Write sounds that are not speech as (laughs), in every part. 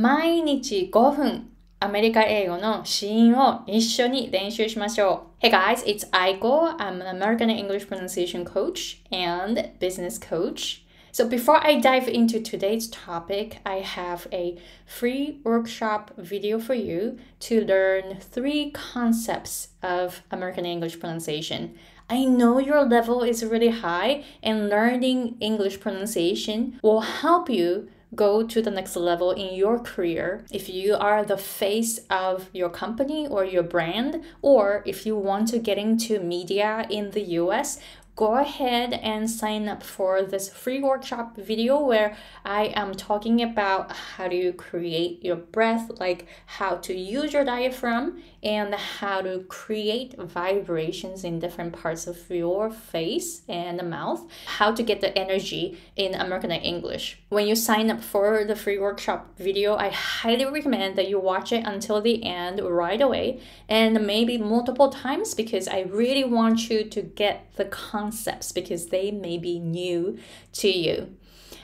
毎日5分アメリカ英語の子音を一緒に練習しましょう。Hey guys, it's Aiko. I'm an American English pronunciation coach and business coach. So before I dive into today's topic, I have a free workshop video for you to learn three concepts of American English pronunciation. I know your level is really high and learning English pronunciation will help you go to the next level in your career, if you are the face of your company or your brand, or if you want to get into media in the US, go ahead and sign up for this free workshop video where I am talking about how do you create your breath, like how to use your diaphragm and how to create vibrations in different parts of your face and the mouth, how to get the energy in American English. When you sign up for the free workshop video, I highly recommend that you watch it until the end right away and maybe multiple times because I really want you to get the concept concepts because they may be new to you.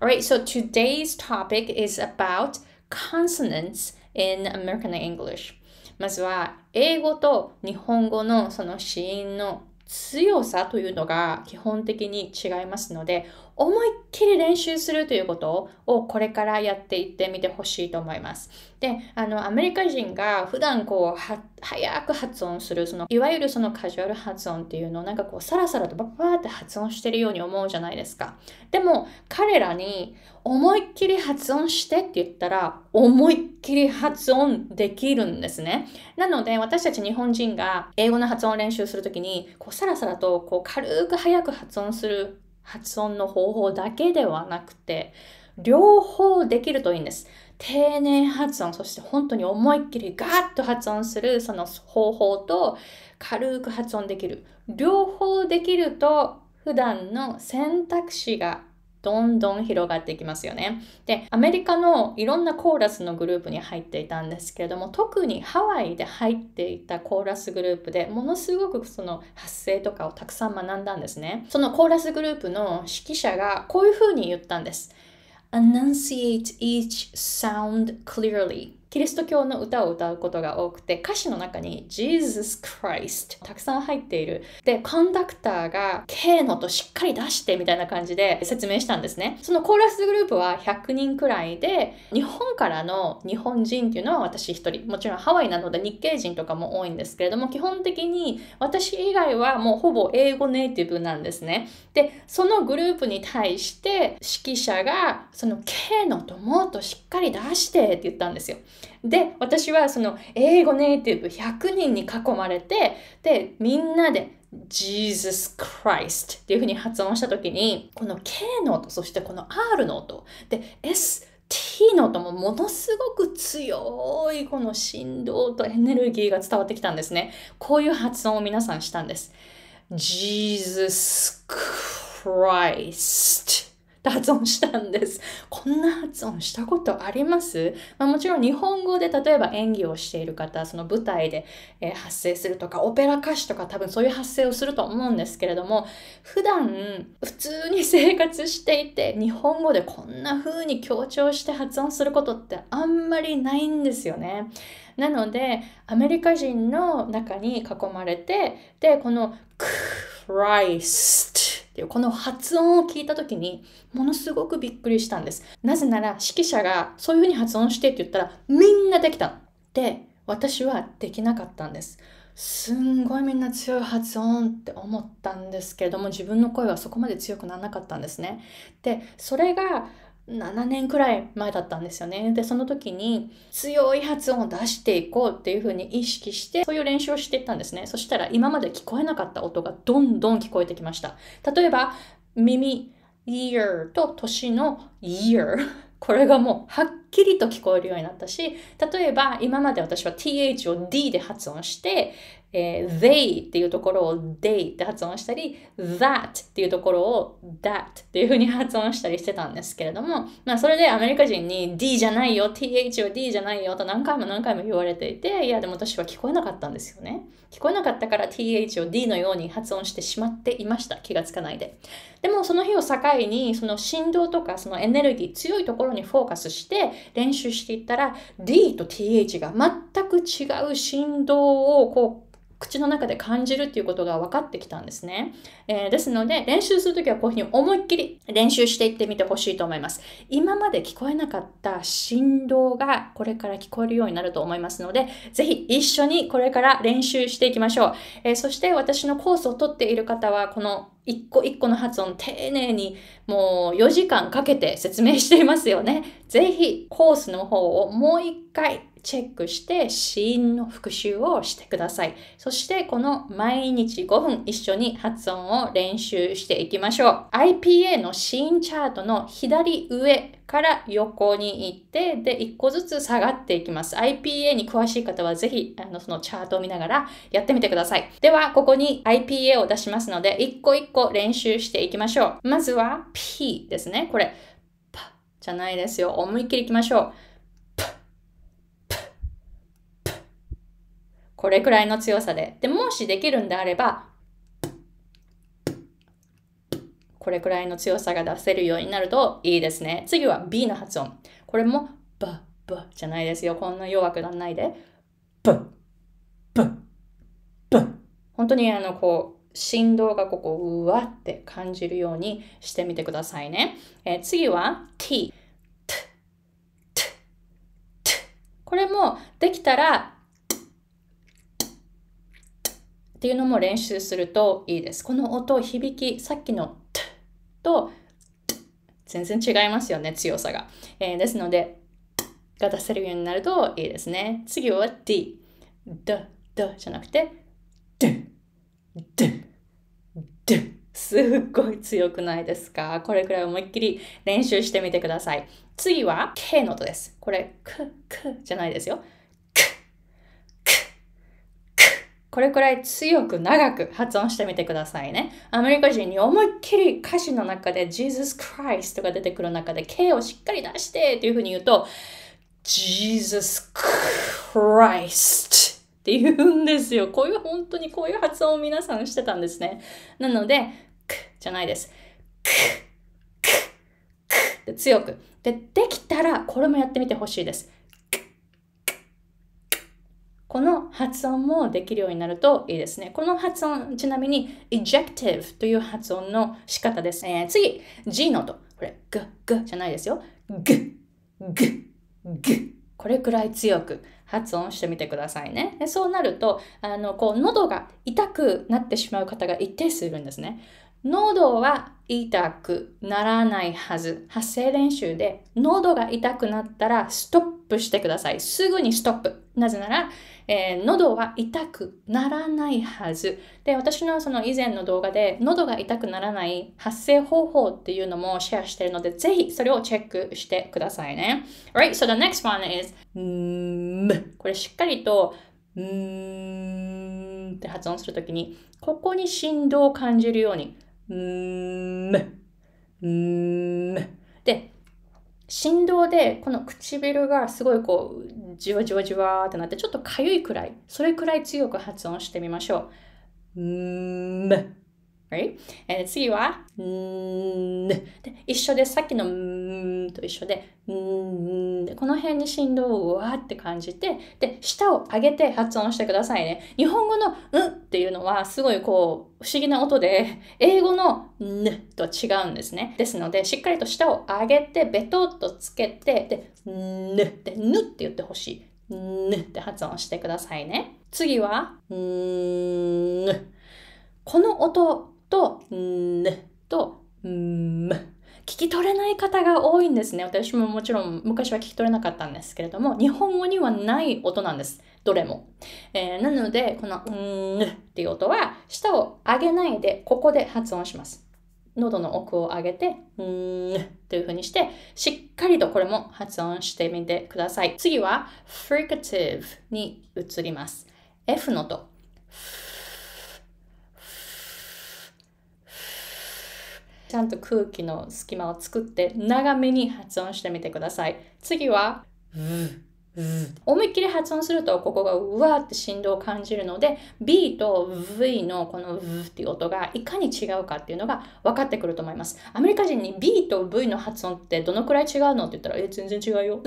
All right, so today's topic is about consonants in American English. まずは英語と日本語のその子音の強さというのが基本的に違いますので思いっきり練習するということをこれからやっていってみてほしいと思います。で、あの、アメリカ人が普段こう、早く発音する、その、いわゆるそのカジュアル発音っていうのをなんかこう、サラサラとババーって発音してるように思うじゃないですか。でも、彼らに思いっきり発音してって言ったら、思いっきり発音できるんですね。なので、私たち日本人が英語の発音を練習するときに、こう、サラサラとこう、軽く早く発音する発音の方法だけではなくて、両方できるといいんです。丁寧発音、そして本当に思いっきりガーッと発音するその方法と軽く発音できる。両方できると普段の選択肢がどんどん広がっていきますよね。で、アメリカのいろんなコーラスのグループに入っていたんですけれども、特にハワイで入っていたコーラスグループでものすごくその発声とかをたくさん学んだんですね。そのコーラスグループの指揮者がこういうふうに言ったんです。a n n u n c i a t e each sound clearly. キリスト教の歌を歌うことが多くて歌詞の中に Jesus Christ たくさん入っているでコンダクターが K のとしっかり出してみたいな感じで説明したんですねそのコーラスグループは100人くらいで日本からの日本人っていうのは私1人もちろんハワイなので日系人とかも多いんですけれども基本的に私以外はもうほぼ英語ネイティブなんですねでそのグループに対して指揮者がその K のともっとしっかり出してって言ったんですよで私はその英語ネイティブ100人に囲まれてでみんなで Jesus Christ っていうふうに発音した時にこの K の音そしてこの R の音で S T の音もものすごく強いこの振動とエネルギーが伝わってきたんですね。こういう発音を皆さんしたんです。Jesus Christ 発音したんです。こんな発音したことあります、まあ、もちろん日本語で例えば演技をしている方、その舞台で、えー、発声するとか、オペラ歌手とか多分そういう発声をすると思うんですけれども、普段普通に生活していて、日本語でこんな風に強調して発音することってあんまりないんですよね。なので、アメリカ人の中に囲まれて、で、この Christ っていうこの発音を聞いた時にものすごくびっくりしたんですなぜなら指揮者がそういうふうに発音してって言ったらみんなできたので私はできなかったんですすんごいみんな強い発音って思ったんですけれども自分の声はそこまで強くならなかったんですねでそれが7年くらい前だったんですよね。で、その時に強い発音を出していこうっていう風に意識して、そういう練習をしていったんですね。そしたら今まで聞こえなかった音がどんどん聞こえてきました。例えば、耳、year と年の year。これがもうはっきりと聞こえるようになったし、例えば今まで私は th を d で発音して、えー、they っていうところを they って発音したり、that っていうところを that っていうふうに発音したりしてたんですけれども、まあそれでアメリカ人に d じゃないよ、th を d じゃないよと何回も何回も言われていて、いやでも私は聞こえなかったんですよね。聞こえなかったから th を d のように発音してしまっていました。気がつかないで。でもその日を境に、その振動とかそのエネルギー、強いところにフォーカスして、練習していったら D と TH が全く違う振動をこう口の中で感じるっていうことが分かってきたんですね。えー、ですので、練習するときはこういうふうに思いっきり練習していってみてほしいと思います。今まで聞こえなかった振動がこれから聞こえるようになると思いますので、ぜひ一緒にこれから練習していきましょう。えー、そして私のコースを取っている方は、この一個一個の発音丁寧にもう4時間かけて説明していますよね。ぜひコースの方をもう一回チェックして死因の復習をしてください。そしてこの毎日5分一緒に発音を練習していきましょう。IPA のーンチャートの左上から横に行って、で、1個ずつ下がっていきます。IPA に詳しい方はぜひ、あの、そのチャートを見ながらやってみてください。では、ここに IPA を出しますので、1個1個練習していきましょう。まずは P ですね。これ、パじゃないですよ。思いっきりいきましょう。これくらいの強さで。で、もしできるんであれば、これくらいの強さが出せるようになるといいですね。次は B の発音。これも、ば、ばじゃないですよ。こんな弱くならないで。ば、ば、ば。本当にあの、こう、振動がここ、うわって感じるようにしてみてくださいね。えー、次は t。これもできたらっていうのも練習するといいです。この音、響き、さっきの「t」と「t」全然違いますよね、強さが。えー、ですので「t」が出せるようになるといいですね。次は「d」「d」「d」じゃなくて「d」「d」「d」すっごい強くないですかこれくらい思いっきり練習してみてください。次は K の音です。これ、く、くじゃないですよ。これくらい強く長く発音してみてくださいね。アメリカ人に思いっきり歌詞の中で Jesus Christ が出てくる中で K をしっかり出してっていうふうに言うと Jesus Christ って言うんですよ。こういう本当にこういう発音を皆さんしてたんですね。なので、くじゃないです。くくくって強く。で、できたらこれもやってみてほしいです。この発音もできるようになるといいですね。この発音、ちなみに ejective という発音の仕方ですね。次、G の音。これ、グッグッじゃないですよ。グッグッグッ。これくらい強く発音してみてくださいね。でそうなると、あの、こう、喉が痛くなってしまう方が一定数いるんですね。喉は痛くならないはず。発声練習で喉が痛くなったらストップしてください。すぐにストップ。なぜなら、えー、喉は痛くならないはず。で、私のその以前の動画で、喉が痛くならない発声方法っていうのもシェアしてるので、ぜひそれをチェックしてくださいね。Alright, so the next one is, これしっかりと、んって発音するときに、ここに振動を感じるように、んんで、振動でこの唇がすごいこうじわじわじわってなって、ちょっとかゆいくらい、それくらい強く発音してみましょう。ん right? え次は、んで一緒で、さっきのんと一緒で、んでこの辺に振動をわーって感じて、で、舌を上げて発音してくださいね。日本語のんっていうのは、すごいこう、不思議な音で、英語のんと違うんですね。ですので、しっかりと舌を上げて、ベトっとつけて、で、んで、ぬって言ってほしい。ぬって発音してくださいね。次は、んこの音と、んと、ん聞き取れない方が多いんですね。私ももちろん昔は聞き取れなかったんですけれども、日本語にはない音なんです。どれも。えー、なので、この、んっていう音は、舌を上げないで、ここで発音します。喉の奥を上げて、んという風にして、しっかりとこれも発音してみてください。次は、fricative に移ります。F の音。ちゃんと空気の隙間を作って長めに発音してみてください。次は、思いっきり発音するとここがうわーって振動を感じるので B と V のこの V っていう音がいかに違うかっていうのが分かってくると思いますアメリカ人に B と V の発音ってどのくらい違うのって言ったらえ全然違うよ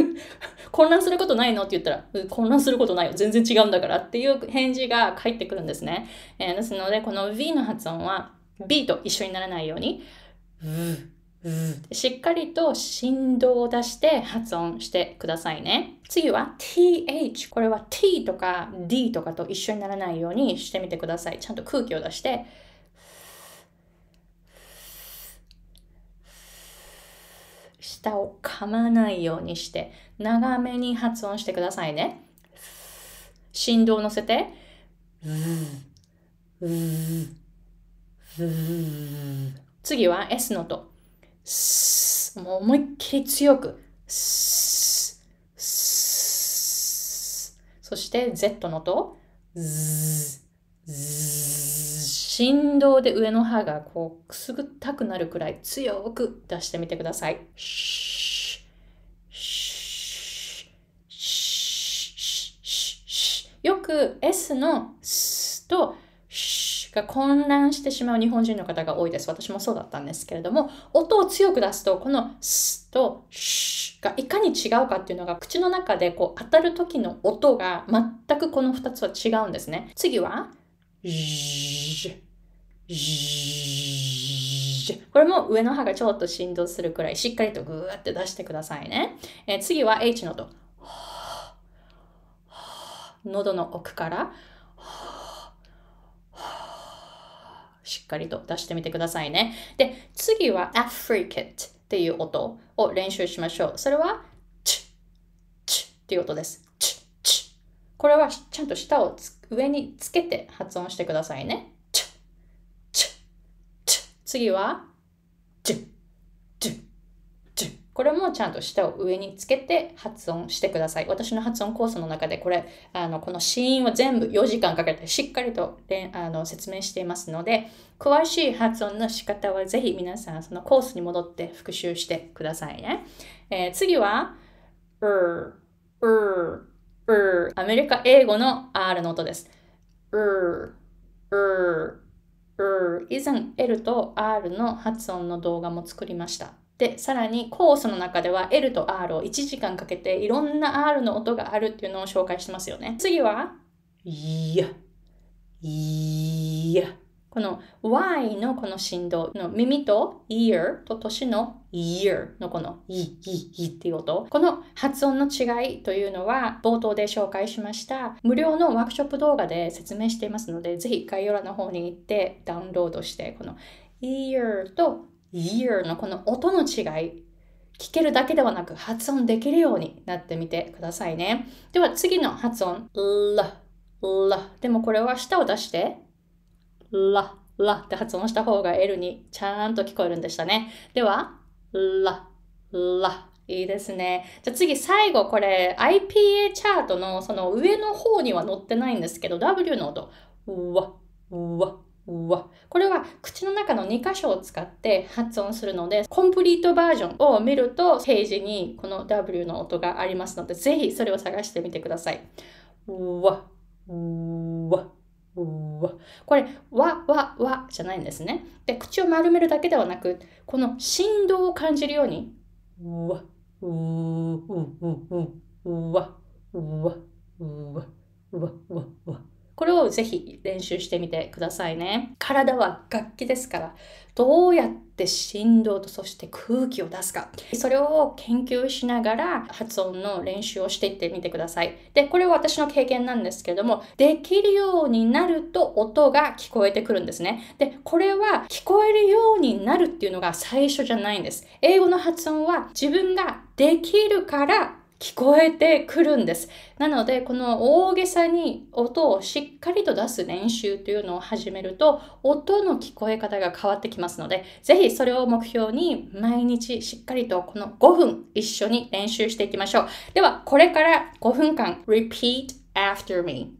(laughs) 混乱することないのって言ったら混乱することないよ全然違うんだからっていう返事が返ってくるんですね、えー、ですのでこの V の発音は B と一緒にならないように、しっかりと振動を出して発音してくださいね。次は th。これは t とか d とかと一緒にならないようにしてみてください。ちゃんと空気を出して。下を噛まないようにして長めに発音してくださいね。振動を乗せて。うんうん次は S の音。もう思いっきり強く。そして Z の音。振動で上の歯がこうくすぐったくなるくらい強く出してみてください。よく S の「S と「混乱してしまう日本人の方が多いです。私もそうだったんですけれども、音を強く出すと、このスとシがいかに違うかっていうのが、口の中でこう当たる時の音が全くこの2つは違うんですね。次は、これも上の歯がちょっと振動するくらいしっかりとグーって出してくださいね。えー、次は H の音。喉の奥からしっかりと出してみてくださいね。で、次は a f r i c a っていう音を練習しましょう。それは、チッ、チッっていう音です。チッ、チッ。これはちゃんと舌を上につけて発音してくださいね。チッ、チッ、チッ。次は、チッ。これもちゃんと舌を上につけて発音してください。私の発音コースの中でこれ、あのこの死因は全部4時間かけてしっかりとあの説明していますので、詳しい発音の仕方はぜひ皆さんそのコースに戻って復習してくださいね。えー、次は、うう、ううアメリカ英語の R の音です。うううー。以前 L と R の発音の動画も作りました。でさらにコースの中では L と R を1時間かけていろんな R の音があるっていうのを紹介してますよね次はいやいやこの Y のこの振動の耳と ear と年の year のこの e いいいっていう音この発音の違いというのは冒頭で紹介しました無料のワークショップ動画で説明していますのでぜひ概要欄の方に行ってダウンロードしてこの ear と year のこの音の違い、聞けるだけではなく発音できるようになってみてくださいね。では次の発音、ら、ら。でもこれは舌を出して、ら、らって発音した方が L にちゃんと聞こえるんでしたね。では、ら、ら。いいですね。じゃあ次最後これ IPA チャートのその上の方には載ってないんですけど W の音。わ、わ、うわ。これは口の中の2箇所を使って発音するので、コンプリートバージョンを見ると、ページにこの W の音がありますので、ぜひそれを探してみてください。うわ、うわ。うわこれ、わ、わ、わじゃないんですね。で、口を丸めるだけではなく、この振動を感じるように、うわ、う、う、う、う、うわ、うわ、ぜひ練習してみてくださいね。体は楽器ですから、どうやって振動とそして空気を出すか、それを研究しながら発音の練習をしていってみてください。で、これは私の経験なんですけども、できるようになると音が聞こえてくるんですね。で、これは聞こえるようになるっていうのが最初じゃないんです。英語の発音は自分ができるから聞こえてくるんです。なので、この大げさに音をしっかりと出す練習というのを始めると、音の聞こえ方が変わってきますので、ぜひそれを目標に毎日しっかりとこの5分一緒に練習していきましょう。では、これから5分間、repeat after me。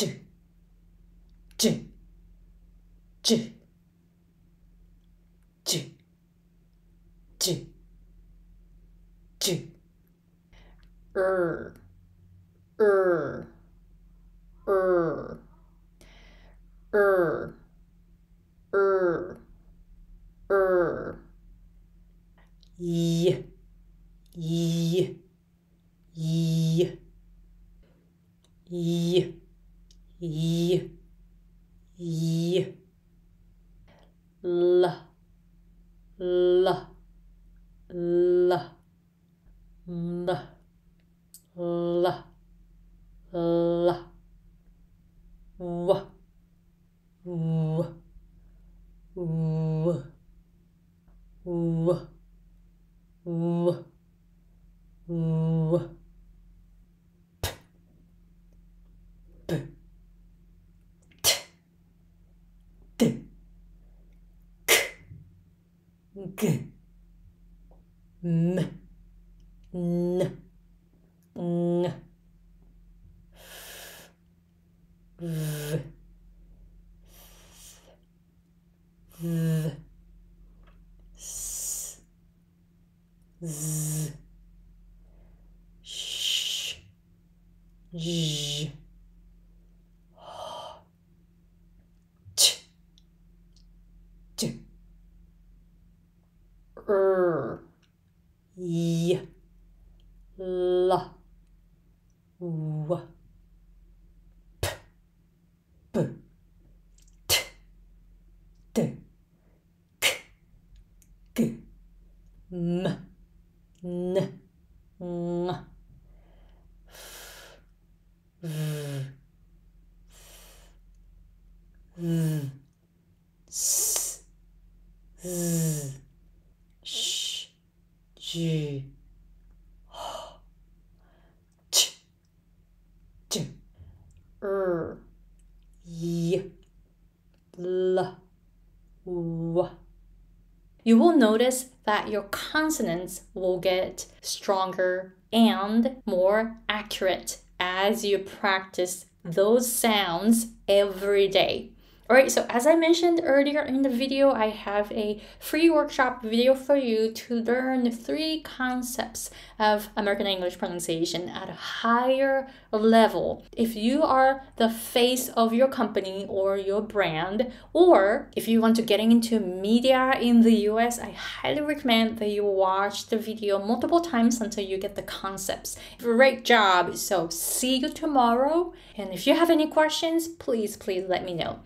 j, j, j, j, j, j, er, er, er, er, er, er, y, y, y, y. y y l l l n l l w w w w w w g, m, n, ng, v, v, s, z, sh, j. r y l w notice that your consonants will get stronger and more accurate as you practice those sounds every day. All right, so as I mentioned earlier in the video, I have a free workshop video for you to learn three concepts of American English pronunciation at a higher level. If you are the face of your company or your brand, or if you want to get into media in the US, I highly recommend that you watch the video multiple times until you get the concepts. Great job. So see you tomorrow. And if you have any questions, please, please let me know.